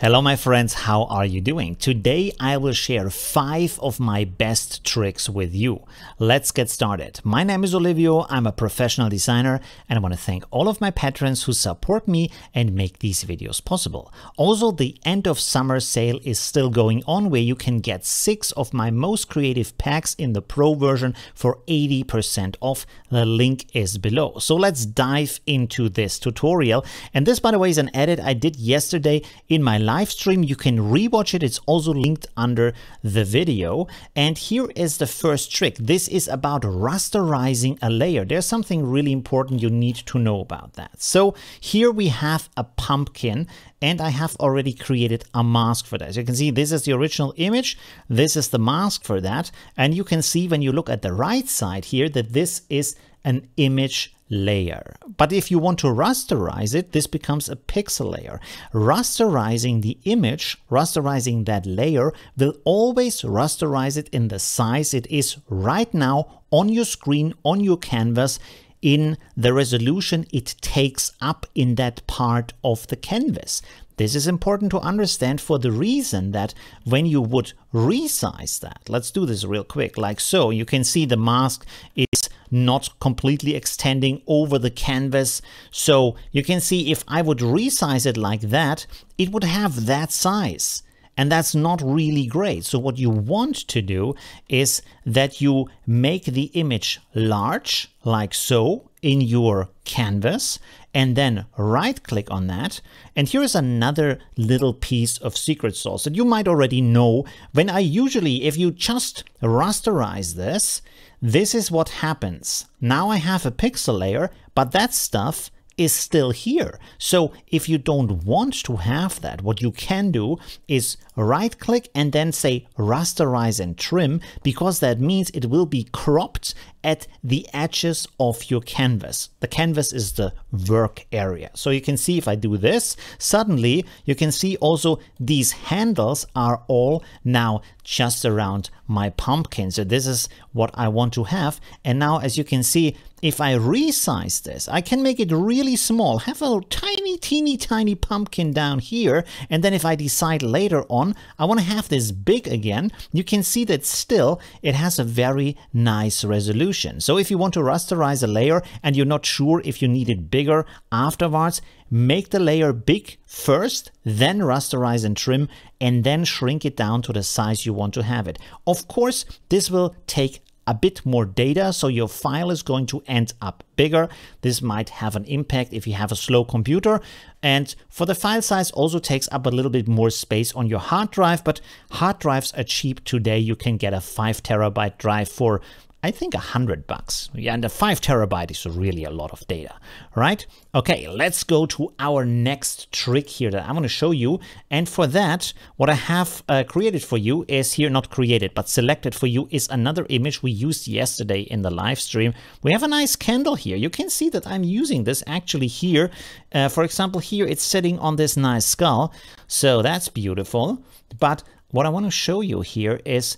Hello my friends, how are you doing? Today I will share 5 of my best tricks with you. Let's get started. My name is Olivio, I'm a professional designer and I want to thank all of my patrons who support me and make these videos possible. Also the end of summer sale is still going on where you can get 6 of my most creative packs in the pro version for 80% off. The link is below. So let's dive into this tutorial and this by the way is an edit I did yesterday in my live stream. You can rewatch it. It's also linked under the video. And here is the first trick. This is about rasterizing a layer. There's something really important you need to know about that. So here we have a pumpkin and I have already created a mask for that. As you can see, this is the original image. This is the mask for that. And you can see when you look at the right side here that this is an image layer. But if you want to rasterize it, this becomes a pixel layer. Rasterizing the image, rasterizing that layer, will always rasterize it in the size it is right now on your screen, on your canvas, in the resolution it takes up in that part of the canvas. This is important to understand for the reason that when you would resize that, let's do this real quick, like so, you can see the mask is not completely extending over the canvas. So you can see if I would resize it like that, it would have that size. And that's not really great. So what you want to do is that you make the image large, like so, in your canvas and then right click on that. And here is another little piece of secret sauce that you might already know. When I usually, if you just rasterize this, this is what happens. Now I have a pixel layer, but that stuff is still here. So if you don't want to have that, what you can do is right click and then say rasterize and trim because that means it will be cropped at the edges of your canvas. The canvas is the work area. So you can see if I do this, suddenly you can see also these handles are all now just around my pumpkin. So this is what I want to have. And now as you can see, if I resize this, I can make it really small, have a tiny, teeny, tiny pumpkin down here. And then if I decide later on, I want to have this big again, you can see that still it has a very nice resolution solution. So if you want to rasterize a layer and you're not sure if you need it bigger afterwards, make the layer big first, then rasterize and trim, and then shrink it down to the size you want to have it. Of course, this will take a bit more data, so your file is going to end up bigger. This might have an impact if you have a slow computer. And for the file size also takes up a little bit more space on your hard drive, but hard drives are cheap today. You can get a five terabyte drive for I think a hundred bucks. Yeah, and a five terabyte is really a lot of data, right? Okay, let's go to our next trick here that I'm going to show you. And for that, what I have uh, created for you is here, not created, but selected for you is another image we used yesterday in the live stream. We have a nice candle here. You can see that I'm using this actually here. Uh, for example, here it's sitting on this nice skull. So that's beautiful. But what I want to show you here is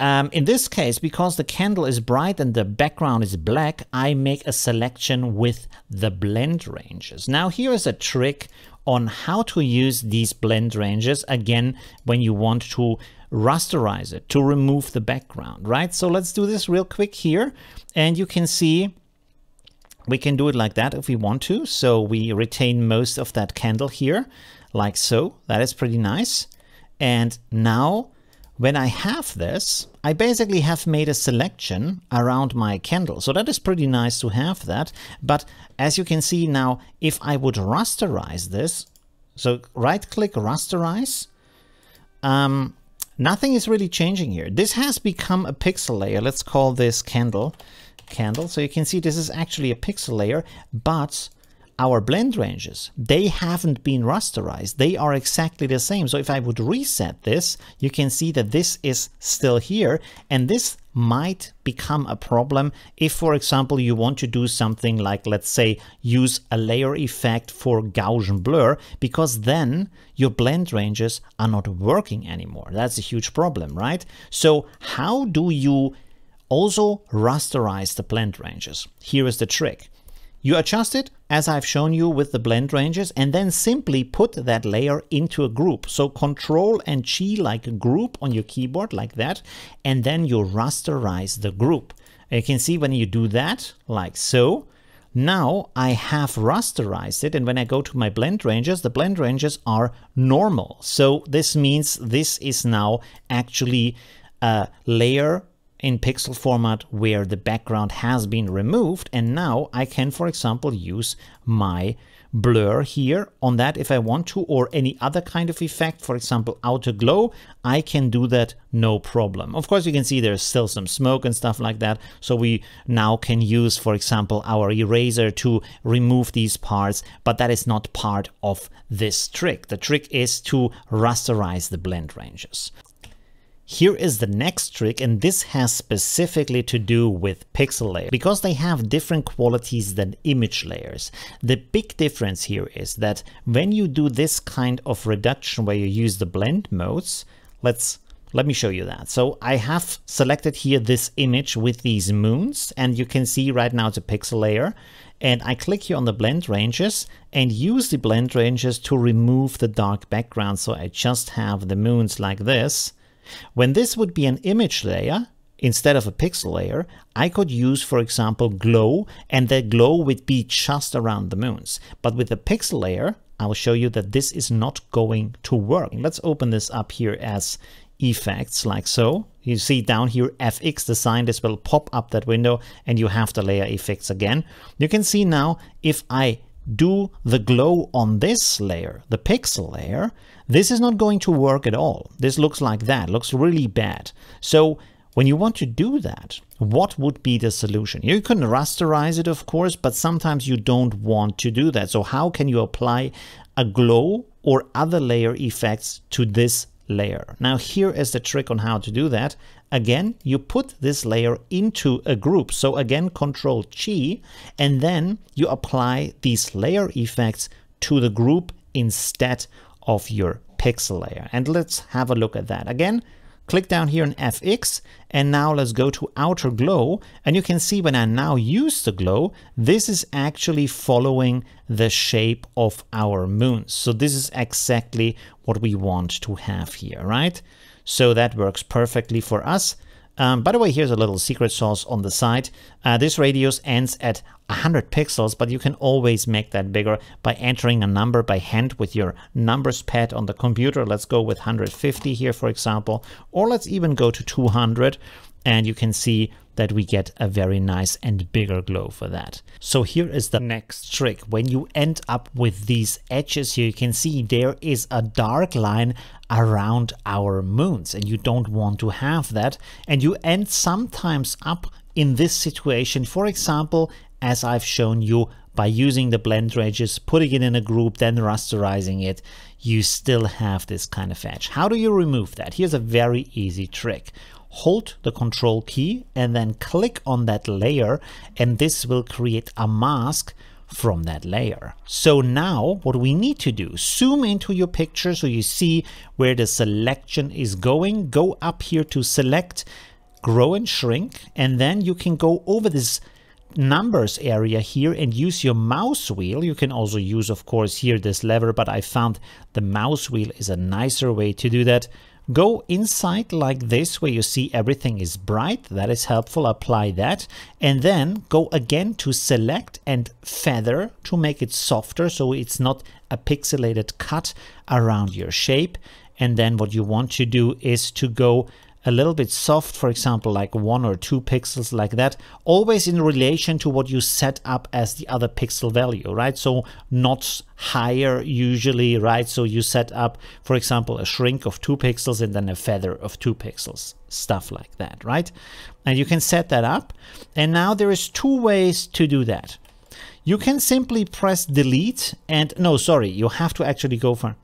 um, in this case, because the candle is bright and the background is black, I make a selection with the blend ranges. Now here is a trick on how to use these blend ranges again when you want to rasterize it, to remove the background, right? So let's do this real quick here and you can see we can do it like that if we want to. So we retain most of that candle here like so. That is pretty nice. And now when I have this, I basically have made a selection around my candle. So that is pretty nice to have that. But as you can see now, if I would rasterize this, so right click rasterize, um, nothing is really changing here. This has become a pixel layer. Let's call this candle candle. So you can see this is actually a pixel layer, but our blend ranges, they haven't been rasterized. They are exactly the same. So if I would reset this, you can see that this is still here and this might become a problem if, for example, you want to do something like, let's say, use a layer effect for Gaussian blur, because then your blend ranges are not working anymore. That's a huge problem, right? So how do you also rasterize the blend ranges? Here is the trick. You adjust it as I've shown you with the blend ranges and then simply put that layer into a group. So control and G like a group on your keyboard like that and then you rasterize the group. You can see when you do that like so, now I have rasterized it and when I go to my blend ranges, the blend ranges are normal. So this means this is now actually a layer in pixel format where the background has been removed and now I can for example use my blur here on that if I want to or any other kind of effect for example outer glow I can do that no problem. Of course you can see there's still some smoke and stuff like that so we now can use for example our eraser to remove these parts but that is not part of this trick. The trick is to rasterize the blend ranges. Here is the next trick and this has specifically to do with pixel layers because they have different qualities than image layers. The big difference here is that when you do this kind of reduction where you use the blend modes, let's let me show you that. So I have selected here this image with these moons and you can see right now it's a pixel layer and I click here on the blend ranges and use the blend ranges to remove the dark background. So I just have the moons like this when this would be an image layer, instead of a pixel layer, I could use, for example, glow, and the glow would be just around the moons. But with the pixel layer, I'll show you that this is not going to work. Let's open this up here as effects like so. You see down here FX design, this will pop up that window and you have the layer effects again. You can see now if I do the glow on this layer, the pixel layer, this is not going to work at all. This looks like that, looks really bad. So when you want to do that, what would be the solution? You can rasterize it, of course, but sometimes you don't want to do that. So how can you apply a glow or other layer effects to this layer. Now here is the trick on how to do that. Again, you put this layer into a group. So again, Control G, and then you apply these layer effects to the group instead of your pixel layer. And let's have a look at that. Again, Click down here on FX and now let's go to outer glow and you can see when I now use the glow, this is actually following the shape of our moon. So this is exactly what we want to have here, right? So that works perfectly for us. Um, by the way, here's a little secret sauce on the side. Uh, this radius ends at 100 pixels, but you can always make that bigger by entering a number by hand with your numbers pad on the computer. Let's go with 150 here, for example, or let's even go to 200 and you can see that we get a very nice and bigger glow for that. So here is the next trick. When you end up with these edges here, you can see there is a dark line around our moons and you don't want to have that. And you end sometimes up in this situation, for example, as I've shown you by using the blend edges, putting it in a group, then rasterizing it, you still have this kind of edge. How do you remove that? Here's a very easy trick hold the control key and then click on that layer and this will create a mask from that layer. So now what we need to do, zoom into your picture so you see where the selection is going. Go up here to select, grow and shrink, and then you can go over this numbers area here and use your mouse wheel. You can also use, of course, here this lever, but I found the mouse wheel is a nicer way to do that. Go inside like this where you see everything is bright. That is helpful. Apply that. And then go again to select and feather to make it softer so it's not a pixelated cut around your shape. And then what you want to do is to go a little bit soft, for example, like one or two pixels like that, always in relation to what you set up as the other pixel value, right? So not higher usually, right? So you set up, for example, a shrink of two pixels and then a feather of two pixels, stuff like that, right? And you can set that up. And now there is two ways to do that. You can simply press delete and no, sorry, you have to actually go for.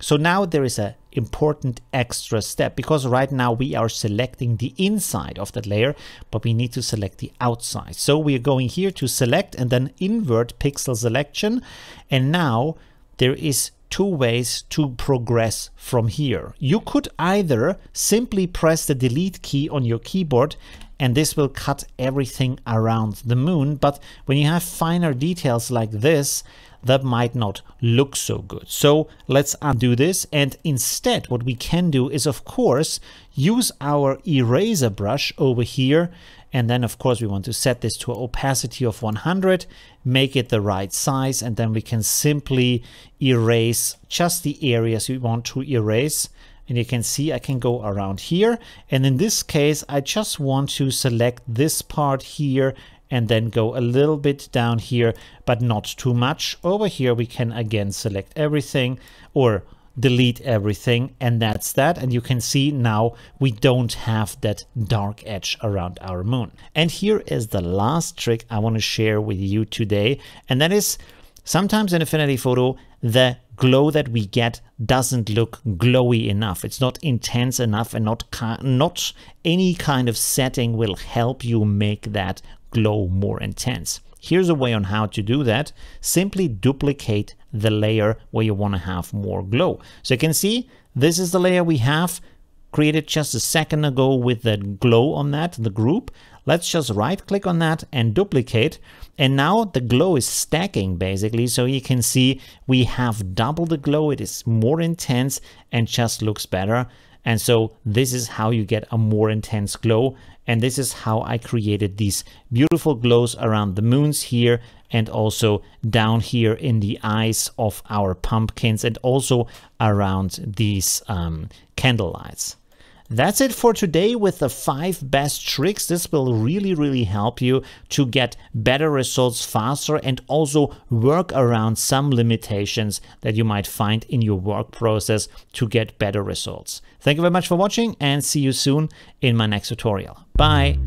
So now there is a important extra step because right now we are selecting the inside of that layer, but we need to select the outside. So we are going here to select and then invert pixel selection. And now there is two ways to progress from here. You could either simply press the delete key on your keyboard and this will cut everything around the moon. But when you have finer details like this, that might not look so good. So let's undo this and instead what we can do is of course use our eraser brush over here and then of course we want to set this to an opacity of 100, make it the right size and then we can simply erase just the areas we want to erase and you can see I can go around here. And in this case, I just want to select this part here and then go a little bit down here, but not too much. Over here, we can again select everything or delete everything and that's that and you can see now we don't have that dark edge around our moon and here is the last trick i want to share with you today and that is sometimes in affinity photo the glow that we get doesn't look glowy enough. It's not intense enough and not, not any kind of setting will help you make that glow more intense. Here's a way on how to do that. Simply duplicate the layer where you want to have more glow. So you can see this is the layer we have created just a second ago with that glow on that, the group. Let's just right click on that and duplicate. And now the glow is stacking basically. So you can see we have double the glow. It is more intense and just looks better. And so this is how you get a more intense glow. And this is how I created these beautiful glows around the moons here and also down here in the eyes of our pumpkins and also around these um, candle lights. That's it for today with the five best tricks. This will really, really help you to get better results faster and also work around some limitations that you might find in your work process to get better results. Thank you very much for watching and see you soon in my next tutorial. Bye.